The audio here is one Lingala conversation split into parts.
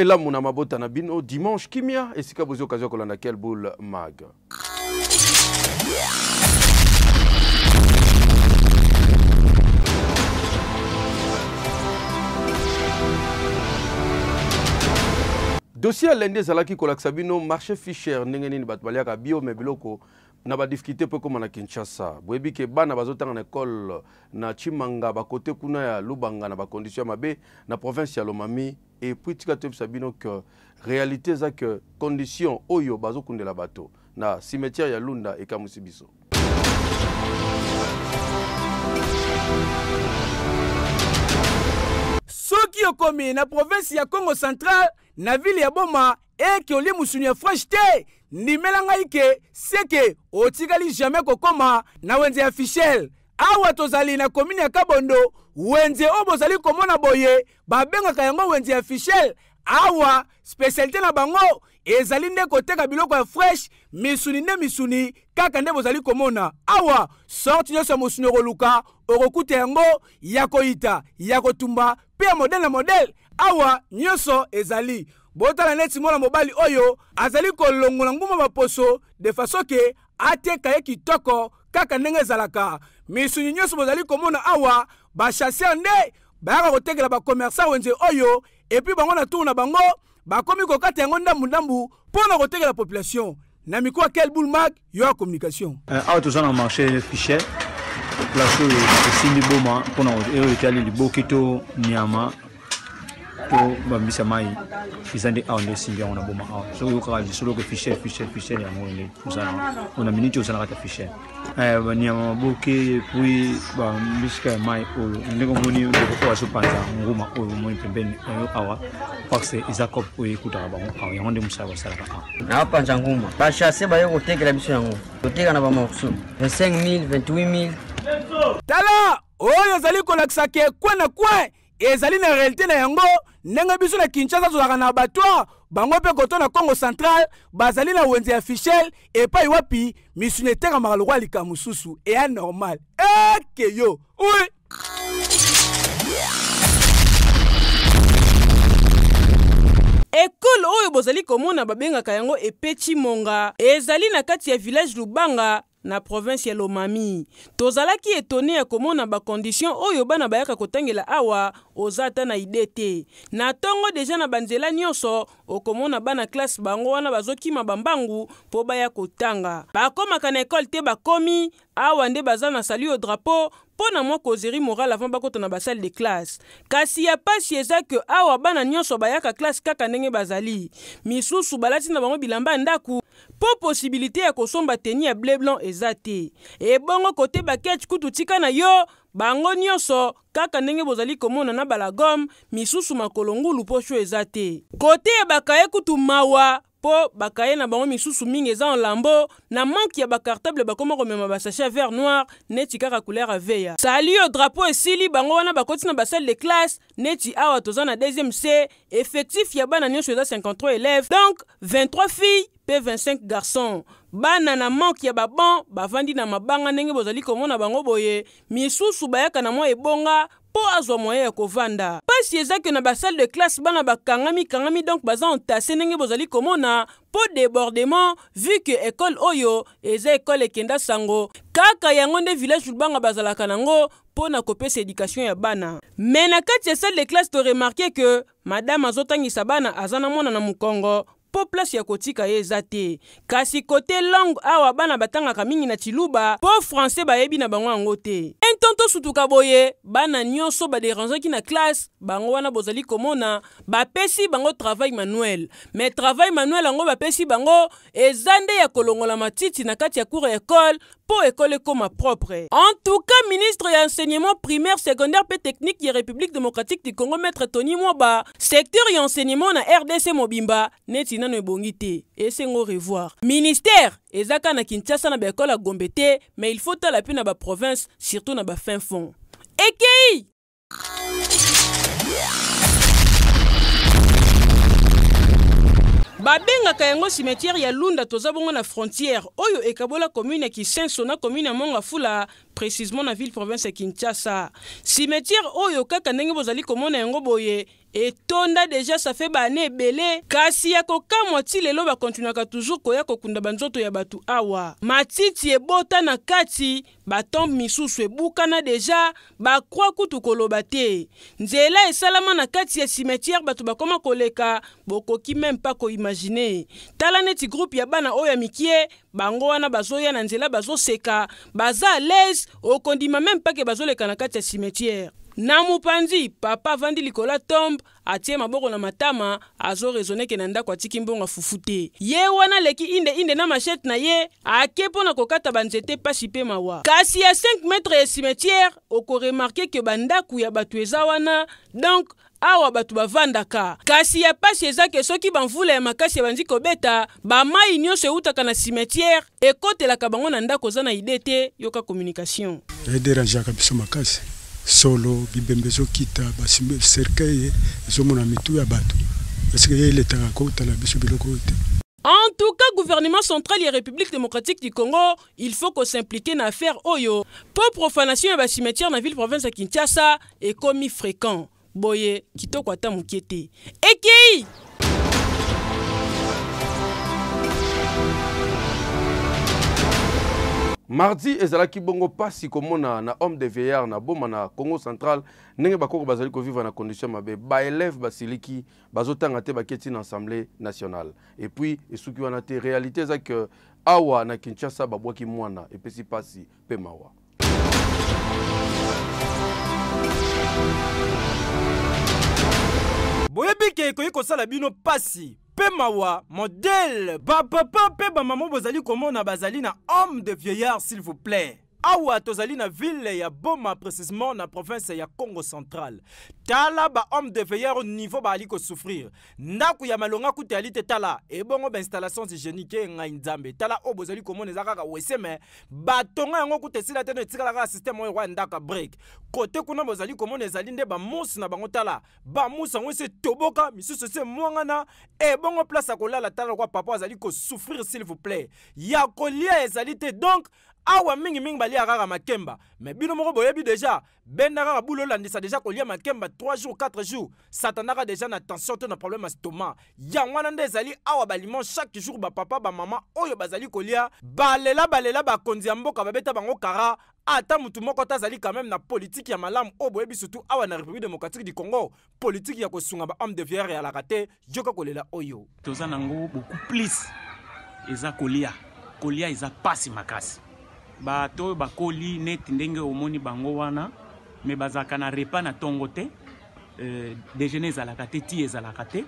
elamu na mabota na bino dimanche kimia esika bozwi okazio ya kolanda kelbul mag dossier ya lende ezalaki kolakisa bino marché fisher ndenge nini bato baliaka bio me biloko na badiffikulté mpo ekóma na kinshasa boyebi ke bana bazotanga na ekole na chimanga bakote kuna ya lubanga na bakondition ya mabe na province ya lomami epui tika toyebisa bino ke réalité eza ke condition oyo la bateau na cimetière ya lunda ekamwisi Kamusibiso. soki okomi na province ya congo central na ville ya boma eke olie musuni ya franche ni melanga ngai ke que otikali jamais kokoma na wenze ya fichele awa tozali na komini ya kabondo wenze oyo bozali komona boye babengaka yango wenze ya fichel awa spesialité na bango ezali nde koteka biloko ya freshe misuni nde misuni kaka nde bozali komona awa sorti nyonso ya mosuni okoluka okokuta yango ya koyita ya kotumba mpe ya modele na modele awa nyonso ezali botala neti mwana mobali oyo azali kolongola ngumo baposo de faso ke ateka ye kitoko kaka ndenge ezalaka misuni nyonso bozali komona awa bashasseur nde bayaka kotekela bakomersa wenze oyo epui bango na ntungu na bango bakomi kokata yango ndambu-ndambu mpo na kotekela population na mikro akel bulmak yo ya communication euh, awa toza na marché fichet place oyo esimbi boma mpona oyo etali liboki to nyama to bambisa mai eza nde awa nde esimbi yango na boma awa soki oyokaka lisolo ke fichet fichet fichet yango nde oza nango ona miniti oza na Eh, banyama maboke epui bamisika ya mai oyo ndenge omoni ndeko oyo azopanza nguma oyo omoni pembeni oyo awa parce eza cope oyo ekutaka bango awa yango nde mosala basalaka awa nabapanza nguma bashase baye kotekela biso yango koteka na bamorso 25 28000 tala oyo ezali kolakisaka ekwe na kwe ezali na realite na yango ndenge biso na kinshasa tozalaka na abattoir bango mpe koto na congo central bazali na wenze ya fichel epai wapi misuni etekamaka lokwa lika mosusu eya normal eke yo ui ekole oyo bozali komona babengaka yango epeti monga ezali na kati ya village lubanga na province ya lomami tozalaki etone ya komona bakondition oyo bana bayaka kotangela awa oza ata na ide te na ntongo deja na banzela nyonso okomona bana klase bango wana bazokima bambangu mpo baya kotanga bakomaka na ekole te bakomi awa nde baza na sali oyo drapeau mpo na mwa kozeri moral avant bakota na basale de classe kasi ya mpasi eza ke awa bana nyonso bayaka klase kaka ndenge bazali misusu balati na bango bilamba ya ndako mpo posibilite ya kosomba teni ya ble blanc eza te ebongo kote baketch kutu tika na yo bango nyonso kaka ndenge bozali komona na balagome misusu makolo ngulu mpo sho eza te kote ya bakaye kutu mawa Po, bakaye na bango misusu mingi eza lambo na manke ya bakartable bakoma komema basashe ya vert noir neti kaka couleur aveya sali oyo drapo esili bango wana bakoti na basalle de classe neti awa toza na 2e c effectif ya bana nyonso eza 53 élèves donc 23 filles mpe 25 garçons bana na manke ya babon bavandi na mabanga ndenge bozali komona bango boye misusu bayaka na mwa ebonga Po azwa moyen ya kovanda ça que na basale de classe bana bakangami-kangami donk baza ontase ndenge bozali komona po débordement vu que école oyo eza école ekenda sango kaka yango nde village lubanga bazalaka nango po na kopesa edikation ya bana Mena na kati ya salle de classe remarquer ke madame azotangi sabana azana na mwana na mukongo mpo place ya kotika ye eza te kasi kote langue awa bana batangaka mingi na tiluba mpo francais bayebi na bango yango te ban sutuka boye bana nyonso ki na classe, bango wana bozali komona bapesi bango travail manuel me travail manuel yango bapesi bango eza nde ya kolongola matiti na kati ya cour ya ekole mpo ekole ekoma propre en tout cas ministre ya enseignement primaire secondaire mpe technique ya république démocratique du congo maître tony mwoba secteur ya enseignement na rdc mobimba neti nano ebongi te esengo revoir ministère eza kaka na kinshasa na baekole ya gombe te me il faut tala mpe na baprovince surtout na bafin fond ekei babengaka yango cimetière ya lunda toza bongo na frontière oyo ekabola commune ya kisenso na commune ya monga fula précisement na ville province ya kinshasa cimetière oyo kaka ndenge bozali komona yango boye etonda deja safe baane ebele kasi ya kokamwa ti lelo bakontinuaka toujours koya kokunda banzoto ya bato awa matiti ebota na kati batombe misusu ebukana deja bakwa kutu koloba te nzela esalama na kati ya cimetière bato bakoma koleka bokoki meme mpa koimagine tala neti groupe ya bana oyo ya mikie bango wana bazoya na nzela bazoseka baza alese okondima meme mpake bazoleka na kati ya cimetière na mopanzi papa avandi likolo atombe atie maboko na matama azorezoneke na ndako atiki mbongo afufu te ye wana aleki indeinde na mashete na ye ake mpo na kokata banzete pasi mpe mawa kasi ya 5 metre ya cimetière okoremarke ke bandako ya bato eza wana donk awa bato bavandaka kasi ya pasi eza ke soki bamvula ya makasi ebandi kobeta bamai nyonso eutaka na cimetière ekotelaka bango na ndako oza na ide te yoka communication ederangeaka biso makasi solo bibembe ezokita bacercueil ezomona mitu ya bato eske ye eletaka kotala biso biloko oyo te En tout cas, gouvernement central et République démocratique du Congo, il faut qu'on s'implique dans l'affaire Oyo. Peu profanation et cimetière dans la ville province de Kinshasa est commis fréquent. Boye, Kitoko Atamoukete. Ekei! mardi ezalaki bongo mpasi komona na homme de vieillard na boma na congo central ndenge bakoko bazali kovivre na condition mabe baeleve basiliki bazotanga te bakie ntina assemblée nationale epuis esuki wana te réalité eza ke awa na kinshasa babwaki mwana epesi mpasi mpe mawa boyebi ke ekoki kosala bino mpasi papa, mawa maman vous allez comment on a bazali na homme de vieillard s'il vous plaît awa tozali na ville ya boma précisément na province ya congo central tala homme de au niveau baali kosouffrir ndako ya malonga kuta ali te tala ebongo bainstallation hygiénique e ngai nzambe tala oyo bozali komona eza kaka wese me batonga yango kuta esila te no etikala kaka systeme oyo ya ndako ya kote kuna bozali komona ezali nde bamusu na bango tala bamusu yango esi etoboka misusu esi emwangana ebongo place ya kolala tala lokwa papa azali souffrir s'il vous plaît ya kolia ezali te donc awa mingimingi bali kaka makemba me bino moko boyebi deja benda kaka bula olandisa deja kolia makemba 3 jours 4 jours satana deja na tension to na problème ya stoma yango wana nde ezali awa baliment chaque jour bapapa bamama oyo bazali kolia balela balela ba ya mboka babeta bango kara ata mutu moko tazali quand même na politique ya malamu oyo boyebi surtout awa na république démocratique du congo politique ya kosunga bahomme de viere eyalaka te yoka kolela oyo toza nango beaucoup plus eza kolia kolia eza pasi makasi bato oyo bakoli neti ndenge omoni bango wana me bazalaka na repas na ntongo te euh, dejeuner ezalaka te ti ezalaka te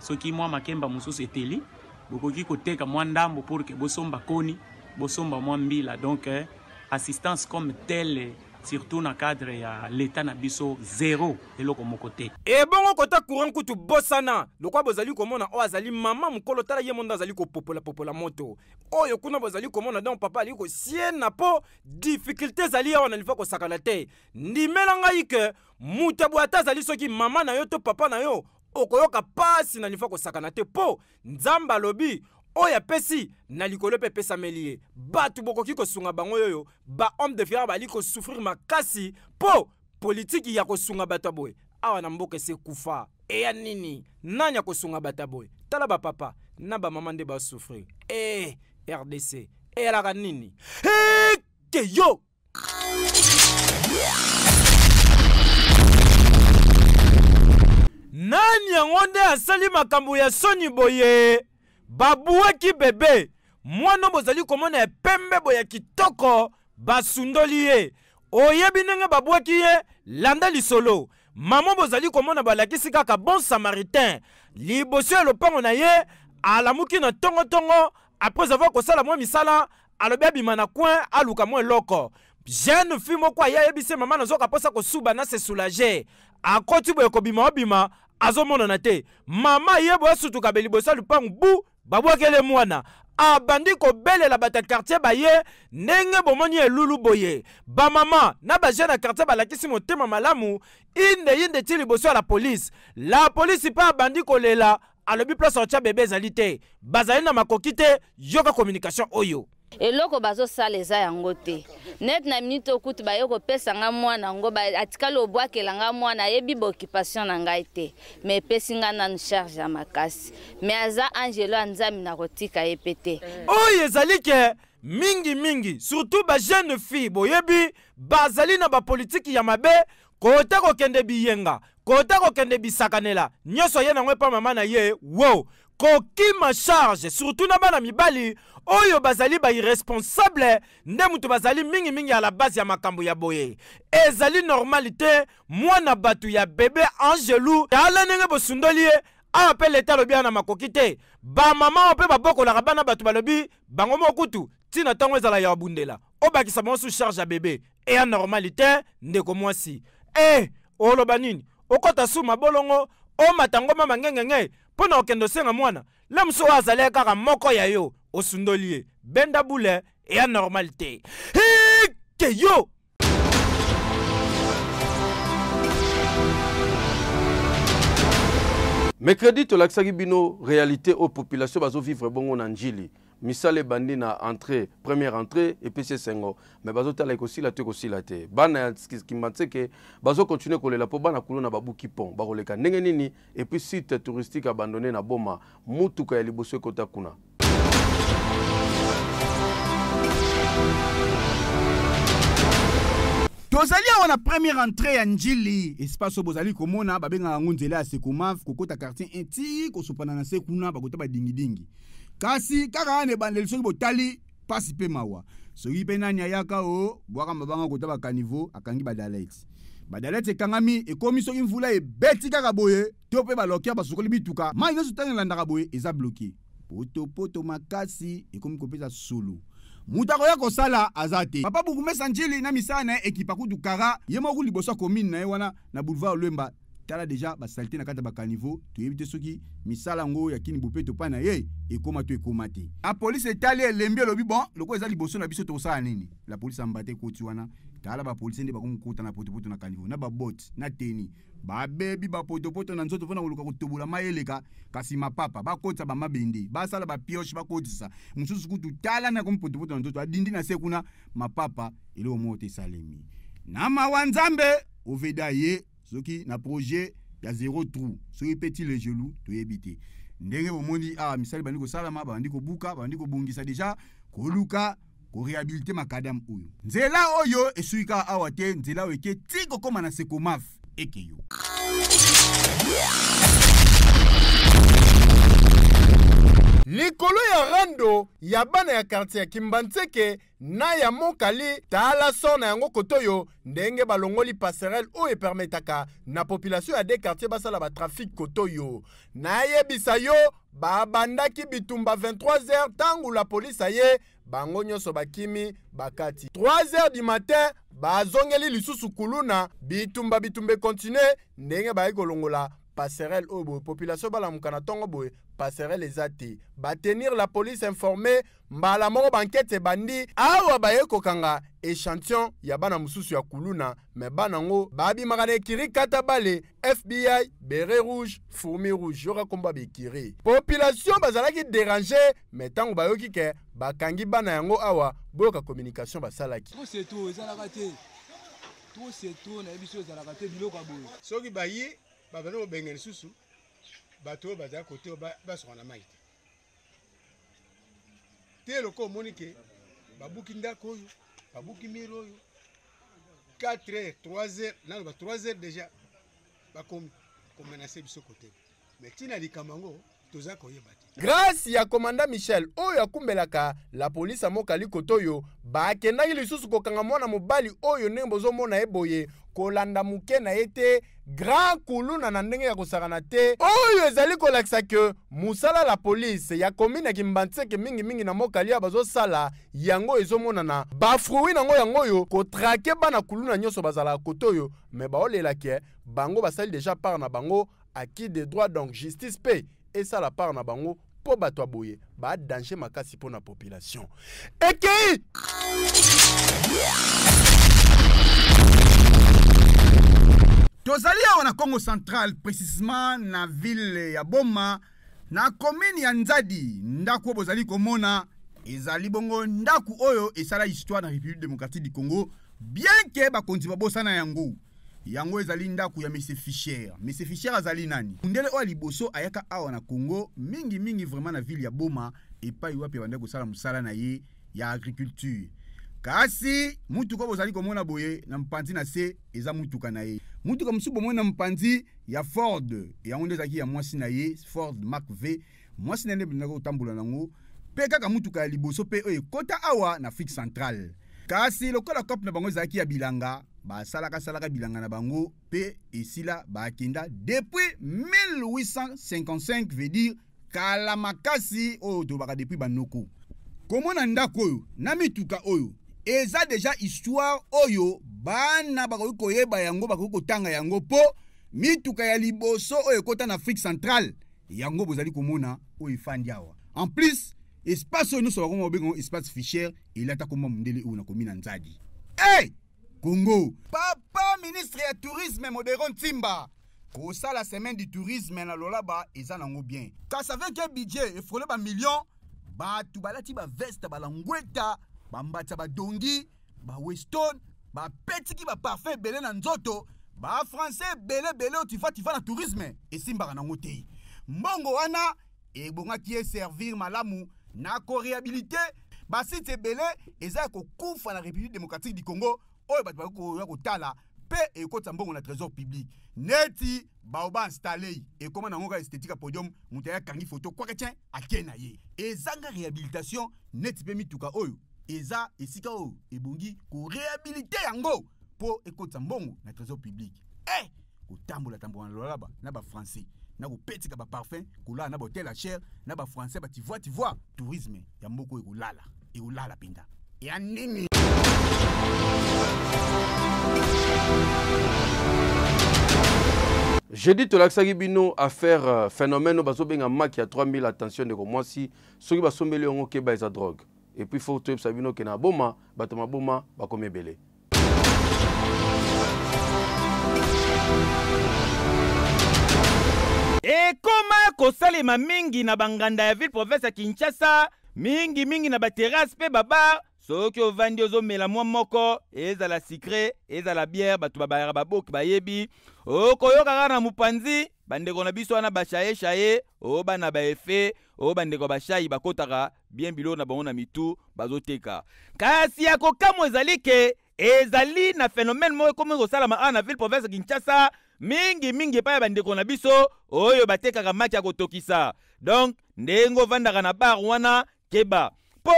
soki mwa makemba mosusu eteli bokoki koteka mwa ndambo pour ke bosomba koni bosomba mwa mbila donc eh, assistance comme telle surtout na cadre ya leta na biso zero eloko moko te ebongo kota courant kutu bosana lokwa bozali komona oyo oh, azali mama mokolo tala ye monde azali kopopolapopola moto oyo oh, kuna bozali komona don papa azali kosiena mpo difficulté ezali awa na lifa kosakana te ndimela ngai ke moto abwe ata azali soki mama na yo to papa na yo okoyoka pasi na lifa kosakana te mpo nzambe alobi oyo apesi na likolo mpe epesameli ye bato bokoki kosunga bango oyo bahomme de fiere bali kosouffrir makasi mpo politiki ya kosunga bato ya boye awa na mboka esekufa eya nini nani akosunga bato ya boye tala bapapa na bamama nde basouffrir e eh, rdc eyalaka nini eke yo nani yango nde asali makambo ya soni boye babwaki bebe mwana bozali komona ya pembe boya kitoko basundoli ye oyebi ndenge babwaki ye landa lisolo mama bozali komona balakisi kaka bon samaritain liboso ya lopango na ye alamuki na ntongo-ntongo apres avoir kosala mwa misala alobi abima na coin aluka mwa eloko jeune fille moko aya ayebisi mama nazoka mposa kosuba na se soulage akoti boye kobima obima azomonana te mama ye boye asutuka be liboso ya lopango bu babwakele mwana abandi kobelela bato ya kartier baye ndenge bomoni elulu boye bamama na bajeune ya kartier balakisi motema malamu je ti liboso ya la police. la police mpe abandi kolela alobi place bebe ezali te bazali na makoki communication oyo eloko bazosala eza yango te neti na minute okutu baye kopesa nga mwana yango atikali obwakela nga mwana ayebi baoccupation na ngai te ma epesi nga nanu charge ya makasi me aza angelo ya nzambe na kotika ye mpe te oyo ezali ke mingimingi surtout bajeune fille boyebi bazali na bapolitiki ya mabe kota kokende biyenga kota kokende bisakanela nyonso ye nango epa mama na ye wo kokima charge surtout na bana mibali oyo bazali bairresponsable nde moto bazali mingimingi ya la base ya makambo ya boye ezali normali te mwana bato ya bebe angelu tala ndenge bosundoli ye awa mpe leta alobi wana makoki te bamama oyo mpe babokolaka bana bato balobi bango mokutu ntina ntango ezala ya obundela obakisa bango su charge ya bebe eya normali te ndeko mwasi e oloba nini okɔta su mabolongo omata ngoma mangengenge mpo na okende osenga mwana le mosu oyo azali kaka moko ya yo osundoli Sundolier, benda boule et anormalité. Hey que yo mercredi tolakisaki bino réalité populations population vivre bongo na njili Misale bandi na entrée première entrée Mais esengo me bazotala la te la te bana ya kimba baso continue coller la bana kulo na babuki pont Baroleka ndenge nini puis site touristique abandonné na boma mutuka ya liboso kota kuna tozali awa na première entrée ya njili espace oyo bozali komona babengaka yango nzela ya sekomaf kokota quartier intire kosopana na se kuna bakota badingidingi kasi kaka wana ebandeli soki botali mpasi mpe mawa soki mpe nani ayaka o bwaka mabanga kota bakanivo akangi badalete badalete ekangami ekómi soki mvula ebeti kaka boye to mpe balokia basukoli bituka mai nyonso ntango elandaka boye eza bloke potopoto makasi ekómi kopesa solo moto akoya kosala aza te papa bukumesa njili na misala na ye ekipa kutu kara ye moko liboso ya komine na ye wana na boulevard lwemba tala deja basalite na kati ya bakanivo toyebi te soki misala yango ya kini bopeto mpa na ye ekóma to ekóma te apolisi etali elembi elobi bon lokola eza liboso na biso tokosala nini la polisi ambate ekoti wana tala bapolisi nde bakokokota na potopoto na kanivo na babot na teni babebi bapotopoto na nzoto mpo na koluka kotobola ma eleka kasi mapapa bakotisa bamabende basala bapioshe bakotisa mosusu kutu tala na komi potopoto na nzoto adindi na se kuna mapapa eloko moko te esalemi na mawa nzambe oveda ye soki na projet ya zero trou soki peti legelu toyebi te ndenge bomoni awa misali bandi kosalama babandi kobuka babandi kobongisa deja koluka korehabilite makadamu oyo nzela oyo esukika awa te nzela oyo eke ti kokóma na sekomafe eki yon. likolo ya rando ya bana ya kartier ya kimbanzeke na ya mokali tala sor na yango kotoyo ndenge balongoli passerelle oyo epermetaka na populatio ya de kartier basala batrafike kotoyo nayebisa yo babandaki bitumba 23h ntango la polisi aye bango nyonso bakimi bakati 3h du matin bazongeli lisusu kuluna bitumba bitumba ekontinue ndenge bayaki kolongola passerelle oyo population balamuka na ntongo passerelle les Ba batenir la police informée, mbala banquette bandi, e bandi, awa baye kokanga échantillon ya bana mususu ya kuluna me bana babi magane kiri fbi beret rouge fourmi rouge yora komba bi kiri population bazalaki dérange me tant yoki ke bakangi bana yango awa boka communication basalaki ezalaka te tout c'est tout so ezalaka vous allez ya boye soki baye babandi kobenge lisusu bato oyo bazala kote oyo basoka na mai te te eloko omoni ke babuki ndako oyo babuki mire oyo 4 heures 3 heures nano ba 3 heures déjà bakomi komenase biso kote me ntina likambo yango grâce ya komanda michel oyo akumbelaka la polisi amokali kotoyo bakendaki lisusu kokanga mwana mobali oyo ndenge bozomona ye boye kolanda moke na ye te grand kuluna na ndenge ya kosakana te oyo ezali kolakisa ke mosala la polise ya komine ya kimbantseke mingimingi na mokali oyo bazosala yango ezomonana bafrui nango yango kotrake bana kuluna nyonso bazalaka kotoyo me baolela ke bango basali deja part na bango acquis de droit donc justice mpe esala part na bango mpo bato ya boye badanger makasi mpo na population ekei tozali awa na congo central précisement na ville ya boma na komine ya nzadi ndako oyo bozali komona ezali bongo ndako oyo esala histoire na république démocratique du congo bien ke bakonzi babosana yango yango ezali ndako ya mese fisher mese fisher azali nani mundele oyo ya liboso ayaka awa na congo mingimingi vraiment na ville ya boma epai wapi abandaki kosala mosala na ye ya agriculture kasi mutuka oyo bozali komona boye na mopanzi na se eza mutuka na ye mutuka mosusu bomoni na mopanzi ya ford yango nde ezalaki ya mwasi na ye ford mark v mwasi na ye nde ebendaki kotambola nango mpe kaka mutuka ya liboso mpe oyo ekɔta awa na afrique centrale kasi lokola cope na bango ezalaki ya bilanga basalakasalaka bilanga na bango mpe esila bakenda depuis 1855 veut dire kala makasi oyo tolobaka depuis banoko komona ndako oyo na mituka oyo eza deja histoire oyo bana bakoki koyeba yango bakoki kotanga yango mpo mituka ya liboso oyo ekota na afrique centrale yango bozali komona oyo efandi awa en plus espace oyo nyonso bakoma bobengango espace fichiere elata koma mondele oyo nakomi na nzadi hey! Congo. Papa ministre du tourisme Modéron Timba. Kosa la semaine du tourisme na lolaba eza nango bien. ça veut que budget effrôlé ba million bato balati ba veste ba bambati ya badongi qui bapetiki parfait belé na nzoto belé tu ebele tu tivatifa na tourisme esimbaka nango te mbongo wana est servir malamu na korehabilite basite ebele eza ya kokufa la république démocratique du congo oyo bato bakoya kotala mpe ekotisa mbongo na trésor public neti baoba instale et comment nango kaka esthétique ya podium moto aye akangi foto kwaka tien ake na ye zanga réhabilitation neti mpe mituka oyo eza esika oyo ebongi korehabilite yango mpo ekotisa mbongo na trésor public e eh! kotambola-tambola na lolaba na bafrançais na kopetika baparfum kolala na bahotel ya cher na bafrançais bativoire tivoire tourisme ya mboka oyo ekolala ekolala mpenza ya nini jeudi tolakisaki bino affaire euh, phénomène oyo bazobenga maki ya 3000 attention ndeko mwasi soki basombeli yango keba eza drogue epuis fo toyebisa bino okende na boma bato maboma bakomi ebele ekoma kosalema mingi na banganda ya ville province ya kinshasa mingimingi na baterase mpe babar soki ovandi ozomela mwa moko ezala sikre ezala biere bato babayaka baboki bayebi okoyoka kaka na mopanzi bandeko na biso wana bashayeshaye oba na baefe oyo bandeko bashai bakotaka bien bilo na bango na mitu bazoteka kasi ya kokamwa ezali ke ezali na phénomène moko ekomi kosalama awa na ville province ya kinshasa mingimingi epai ya bandeko na biso oyo batekaka mati ya kotokisa donk ndenge ovandaka na bar wana keba mpo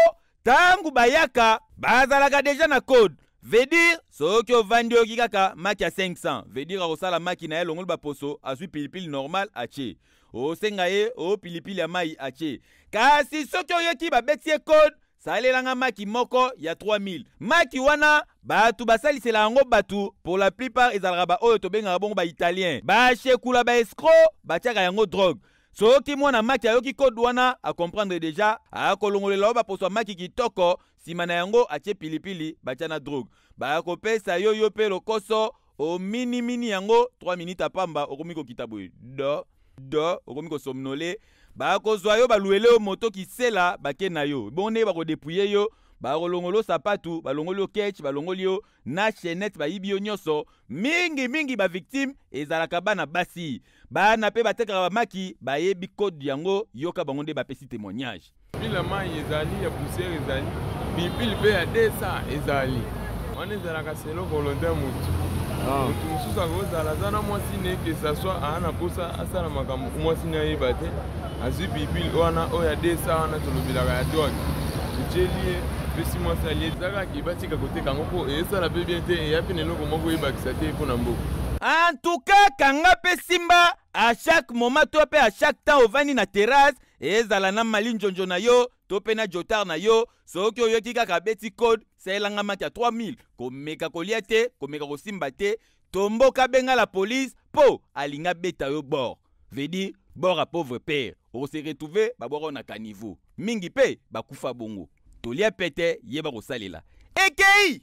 ntango bayaka bazalaka deja na code vedire soki ovandi oyoki kaka maki ya 500 vedire akosala maki na ye elongo baposo azwi pilipili normal atie osenga ye o pilipili ya mai atie kasi soki oyoki babeti ye code salelanga maki moko ya 3000 maki wana bato basalisela yango bato pour la plupart ezalaka baoyo tobengaka bongo baitalien bashekula baescro batiaka yango drogue so oyoki mwana maki ayoki kode wana akomprendre deja aya kolongolela oyo baposo ya maki kitoko nsima na yango atie pilipili batya na drogue baya kopesa yo yo mpe lokoso ominimini yango 3 minita pamba okomi kokita boye do do okomi kosomnole baya kozwa yo baluele yo moto kisela bake na yo bonde bakodepouye yo bakolongoli yo sapatu balongoli yo ketch balongoli yo na chenete bayibi yo nyonso mingimingi baviktime ezalaka bana basi bana mpe batekaka bamaki bayebi kode yango yoka bango nde bapesi témoignage pile mai ezali ya poussière ezali pilipili mpe ya 200 ezali wana ezalaka selo volontaire motu ah. motu mosusu akozala aza na mwasi na eke saswa aa na posa asala makambo mwasi na ayeba te azwi pilipili wana oyo ya 200 wana tolobelaka ya dwak eceli ye En tout cas, ye zaka akeba te antuka kanga simba a chaque moment to a chaque ta ovani na terrasse la na malinjonjo na yo to na jotar na yo yo ki kaka abeti code sayelanga mati ya 3000 komeka ko te ko simba te tomboka abengala polise mpo alingi beta yo bor vedi bor a pauvre père okose retrouve babwaka na mingi pe, bakufa bongo kolia pete ye bakosalela ekei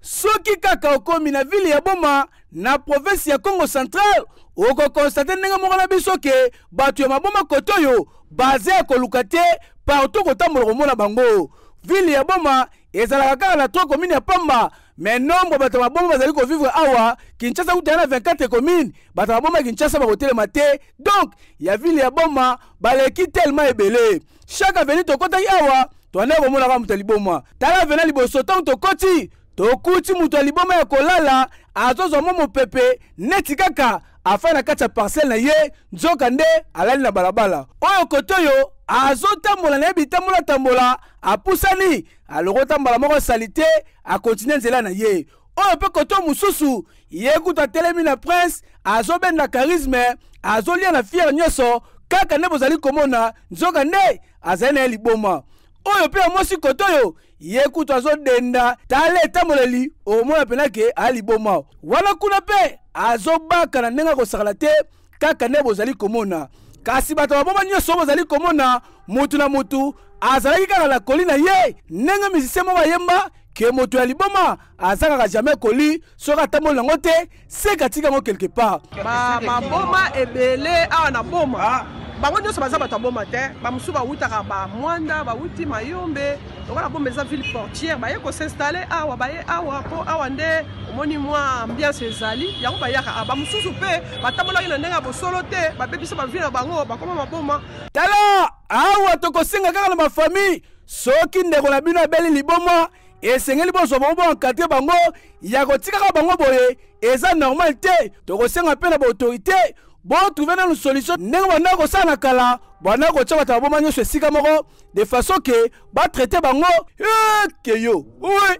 soki kaka okomi na vile ya boma na provinsi ya congo central okokonstate ndenge moko na biso ke bato ya maboma kote oyo baza ya koluka te partout kotambola komona bango vile ya boma ezalaka kaka na tro komine ya pamba me nombre bato ya mabomba bazali kovivre awa kinshasa kutana na 24 commune bato ya mabomba ya kinshasa bakotelema te donk ya ville ya boma baleki telema ebele chaque aveni tokotaki awa toandaki komonaka moto ya liboma tala avena liboso ntango tokoti tokuti moto ya liboma ya kolala azozwa mwa mopepe neti kaka afai na kati ya parcele na ye nzoka nde alali na balabala oyo kote oyo azotambola na ye bitambola-tambola apusani aloko tambola moko sali te akontinue nzela na ye oyo mpe kote mosusu ye kutu atelemi na prince azobenda karisme azolia na fiere nyonso kaka nde bozali komona nzoka nde azali na ye liboma oyo mpe amosi kote oyo ye kutu azodenda tala etamboleli omona mpenake aliboma wana kuna mpe azobaka na ndenge akosakala te kaka nde bozali komona kasi bato baboma nyonso bozali komona mutu na mutu azalaki kaka na koli na ye ndenge mizisie moko ayemba ke moto ya liboma azangaka jamai koli soki atamboli yango te seka tika yango quelque part bamaboma ebele awa na boma ah. bango nyonso baza bato ya boma te ba bawutaka ba uti mayombe lokola boma eza ville portière ba baye kosinstale awa baye awa po awa nde omoni mwa ambiance ezali yango bayaka awa bamosusu mpe batambolaki na ndenge ya bosolo te babebisa bavile na bango ba bakoma maboma tala awa singa kaka na famille, soki ndeko na bino abeli liboma esengeli bozwa bango bo encadre bango yako tikaka bango boye eza normal te singa mpe na ba autorité, botrouve nanu solution ndenge bandaki kosala na kala bandaki kotia bato baboma nyonso esika moko de façon eh, ke batraite bango eke yo oui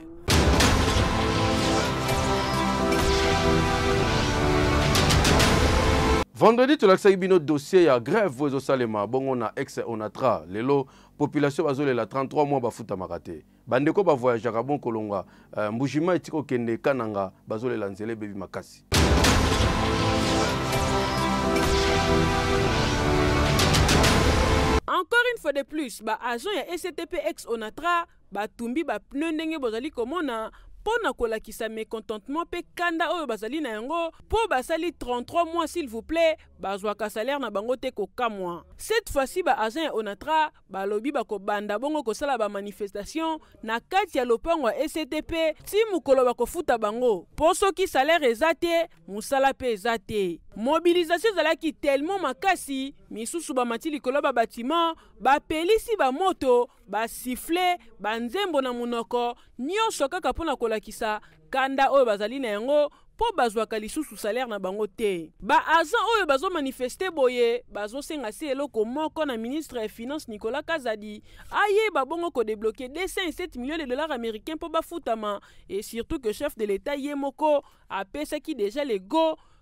vendredi tolakisaki bino dossier ya grève oyo ezosalema bongo na ex onatra lelo population bazolela 33 mois bafutamaka te bandeko bavoyageaka bon kolonga uh, mbujima etika kokende kananga bazolela nzela ebebi makasi encore une fois de plus bas ya sctp ex onatra batumbi pneu ndenge bozali komona mpo na kolakisa mécontentement pe kanda oyo bazali na yango mpo basali 33 mois s'il vous plaît bazwaka salaire na bango te kokamwa cette fois-ci baagent ya onatra balobi bakobanda bongo kosala manifestation, na kati ya lopango ya ectp ti mokolo bakofuta bango mpo soki salaire eza te mosala mobilisation ezalaki tellement makasi misusu bamati likolo ba moto, ba bamoto basifle nzembo na monoko nyonso kaka mpo na kolakisa kanda oyo bazali na yango mpo bazwaka lisusu salaire na bango te baagent oyo bazomanifeste boye bazosenga sengasi eloko moko na ministre ya finance nicolas kazadi ayeba bongo kodebloke 27 millions de dollars américain mpo bafutama et surtout que chef de l'état ye moko apesaki déjà go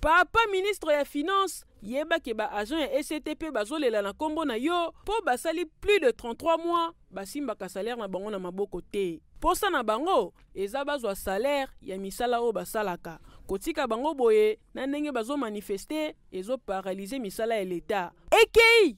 papa ministre ya finance yebaki baagent ya ectp bazolela na nkombo na yo mpo basali plus de 33 mois basimbaka salaire na bango na maboko te mposa na bango eza bazwa salaire ya misala oyo basalaka kotika bango boye na ndenge bazomanifeste ezoparalize misala ya leta ekei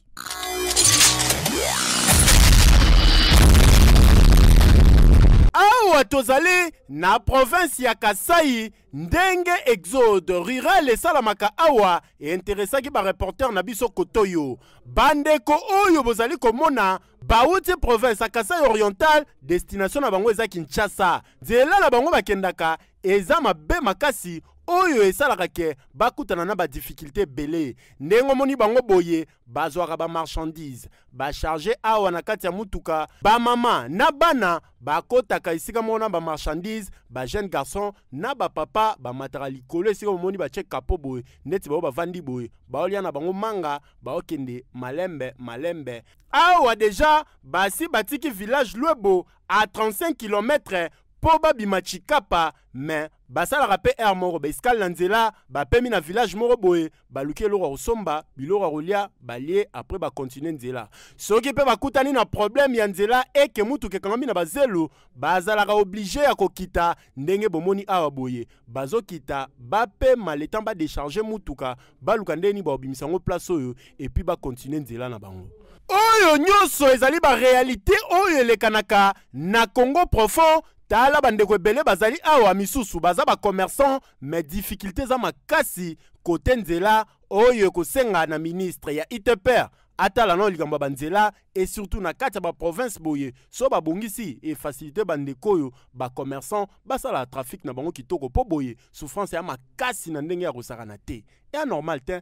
awa tozali na province ya kasai ndenge exode rural salamaka awa einteresaki bareporter reporter Nabiso kotoyo bandeko oyo bozali komona bauti province ya kasai oriental destination na bango eza kinshasa nzela na bango bakendaka eza mabe makasi oyo esalaka ke bakutana na badiffikulté ebele ndenge omoni bango boye marchandise, bamarchandise basharge awa na kati ya mutuka mama, na bana bakɔtaka esika ba marchandise, ba jeune garçon na ba bamataka likolo esika omoni batie kapo boye neti bao bavandi boye baolia na bango manga okende malembe malembe awa deja basi batiki village lwebo a 35 km Poba babima chikapa me basalaka mpe aire moko ba na nzela na village moko boye baluki eloko ya kosomba biloko ya kolia balie apres bakontinue nzela soki mpe bakutani na probleme ya nzela eke mutuka ekangami na bazelu bazalaka oblige ya kokita ndenge bomoni awa boye bazokita bapema Maletamba badecharge mutuka baluka ndeni baobimisa yango place oyo epui bakontinue nzela na bango oyo nyonso ezali barealité oyo elekanaka na congo profond tala bandeko ebele bazali awa misusu baza bacommerçant me difikulté eza makasi kote nzela oyo ekosenga na ministre ya itepere atala na likambo ya banzela e surtout na kati ya baprovince boye so babongisi e facilité bandeko ba commerçant basala trafic na bango kitoko mpo boye souffrance ya makasi na ndenge ya kosakana te ya e normal te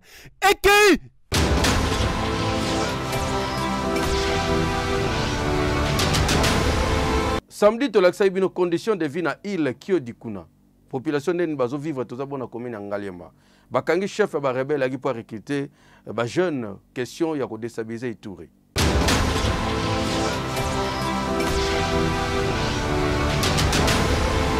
ekei samedi tolakisaki bino condition de vie na ile kiodi kuna population ndeni bazovivre toza bona commune ya ngaliemba bakangi chef ya barebele yaki mpo arekrute bajeune question ya kodestabilize itouri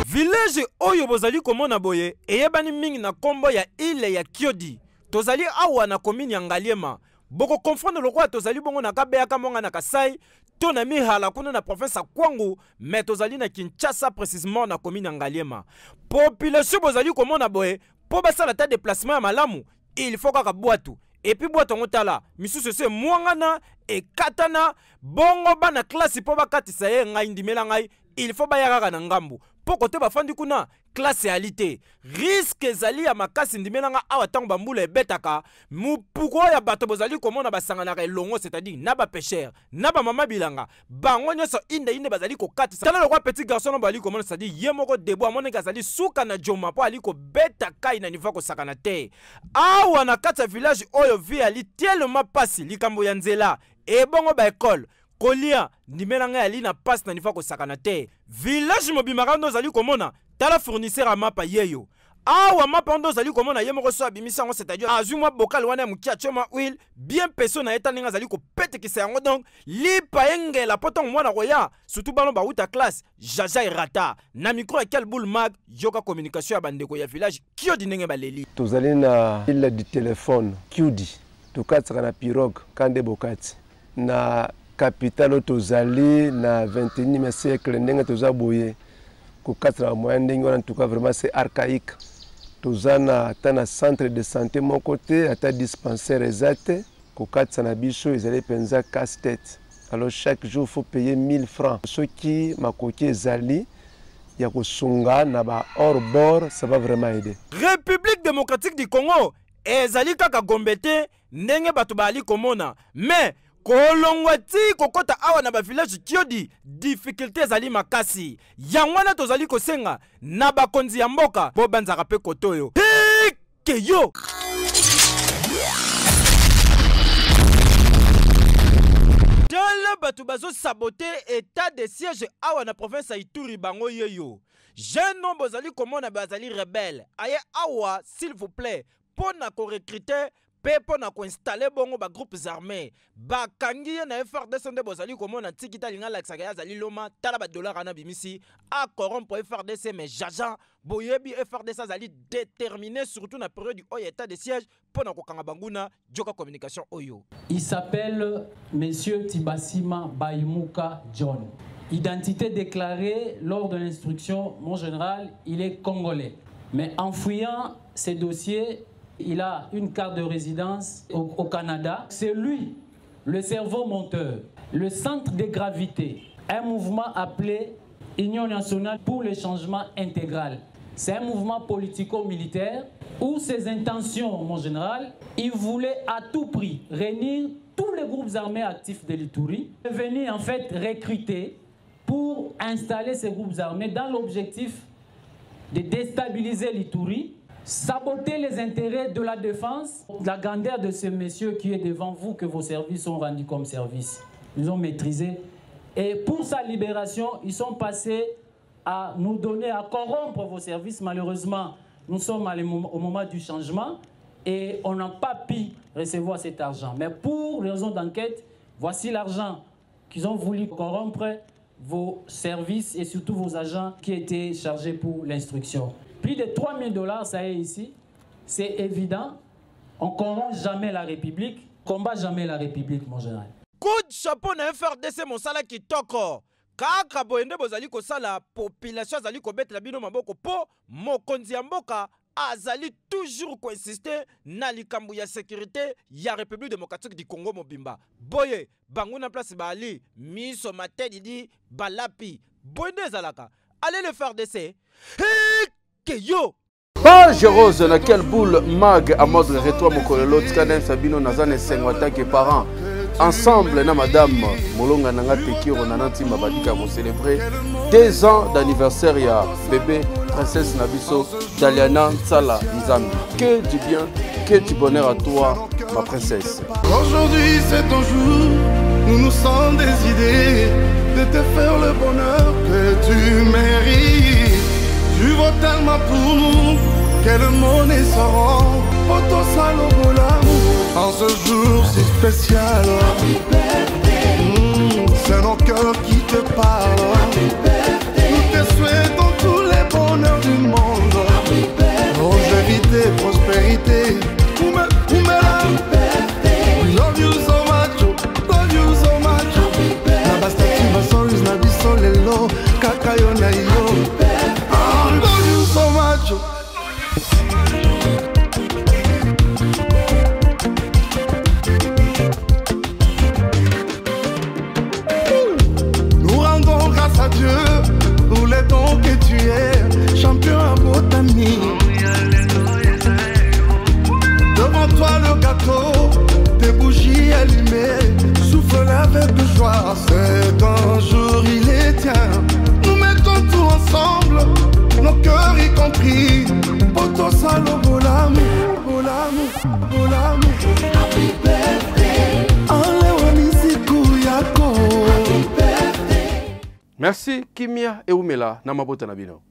village oyo bozali komona boye eyebani mingi na nkombo ya ile ya kiodi tozali awa na komine ya ngaliema bokokonfondre lokola tozali bongo na kabeyaka monga na kasai to na mihala kuna na province ya kwangu me tozali na kinshasa précisement na commune ya ngaliema population bozali komona boye mpo basala ta déplacement ya malamu il faut kaka bwatu epi bwatu yango tala misusu eso emwangana ekatana bongo bana klasi mpo bakatisa ye ngai ndimela ngai il faut baya kaka na ngambu mpoko te bafandi kuna klase eyali te riske ezali ya makasi ndimelanga awa ntango bambula ebetaka mopuku oyo ya bato bozali komona basanganaka elongo c'est-à-dire na bapeshere na bamama bilanga bango nyonso indeinde bazali kokatisa tala lokwa petit garçon no bazali komona c'est-à-dire ye moko debo amonaki azali suka na joma mpo ali kobeta kai na nivo akosakana te awa na kati ya village oyo vi ali tellement mpasi likambo ya nzela ebongo baekole kolia ndimela ngai na passe na nifa kosakana te village mobimaka Zali ozali komona tala fournisseur ya mapa yeyo awa mapa nde ozali komona ye moko so abimisi yango dire azwi mwa bokale wana ya bien peso na ye ta ndenge azali kopetekisa yango donc lipa engela ngela mpo ntango mwana koya surtout bano bauta classe jaja erata na mikro ya bull mag yoka communication ya bandeko ya village kiodi ndenge baleli tozali na ile du telefone kiudi tokatisaka na pirogue pirog, kande bokati na capital oyo tozali na 21e siècle ndenge toza boye kokatela bamoya ndenge tout ntuka vraiment c'est archaïque toza na ata na centre de santé mon côté ata dispensaire eza te kokatisa na biso ezali mpenza casse tête alors chaque jour faut payer 1000 francs ceux qui makoki ezali ya kosunga na ba hors bord ça va vraiment aider république démocratique du congo ezali kaka gombe ndenge bato baali komona mais kolongwa ti kokɔta awa na bavillage kiodi difikulté ezali makasi yango wana tozali kosenga na bakonzi ya mboka mpo banzaka mpe kote oyo pike yo tala bato bazosabote etat de siège awa na province ya ituri bango yeyo jeune homme ozali komona bazali rebele aye awa s'il vous plaît mpo na korekrite mpe na koinstale bongo ba groupes armés bakangi ye na frdc nde bozali Tikita ntiki talinga alakisaka ye zali loma tala badolar wana abimisi akorompre frdc mais jaja boyebi frdc Zali déterminé surtout na période oyo état de siège pona na kokanga banguna joka communication oyo il s'appelle monsieur tibasima baimuka john Identité déclarée lors de l'instruction, mon général, il est congolais. Mais en fouillant ces dossiers, il a une carte de résidence au, Canada. C'est lui, le cerveau monteur, le centre de gravité. Un mouvement appelé Union nationale pour le changement intégral. C'est un mouvement politico-militaire où ses intentions, mon général, il voulait à tout prix réunir tous les groupes armés actifs de l'Itourie, venir en fait recruter pour installer ces groupes armés dans l'objectif de déstabiliser l'Itourie saboter les intérêts de la défense, la grandeur de ce monsieur qui est devant vous, que vos services sont rendus comme service. Ils ont maîtrisé. Et pour sa libération, ils sont passés à nous donner, à corrompre vos services. Malheureusement, nous sommes au moment du changement et on n'a pas pu recevoir cet argent. Mais pour raison d'enquête, voici l'argent qu'ils ont voulu corrompre vos services et surtout vos agents qui étaient chargés pour l'instruction. Plus de 3 000 dollars, ça y est ici. C'est évident. On corrompt jamais la République. Combat jamais la République, mon général. Coup de chapeau na FRDC, mon sala qui toko. kaka boye nde ça la population azali la bino maboko po, mokonzi ya a azali toujours koinsiste na likambu ya sécurité ya république démocratique du congo mobimba boye bango na place baali miso dit balapi boye nde ezalaka ale le frdc yo page rose qu'elle boule mag à mode mokolo mon sabino na yebisa Sabino Nazan et parent ensemble na madame molonga na tekiro na na célébrer vous célébrer ans d'anniversaire ya bébé princesse na daliana Tsala nzambi que du bien que du bonheur à toi ma princesse aujourd'hui c'est ton jour nous nous sommes des idées de te faire le bonheur que tu mérites tu vaux tellement pour nous, quelle monnaie s'en Pour ton salaud, l'amour. En ce jour si spécial, mm, c'est nos cœurs qui te parlent. na mabota na bino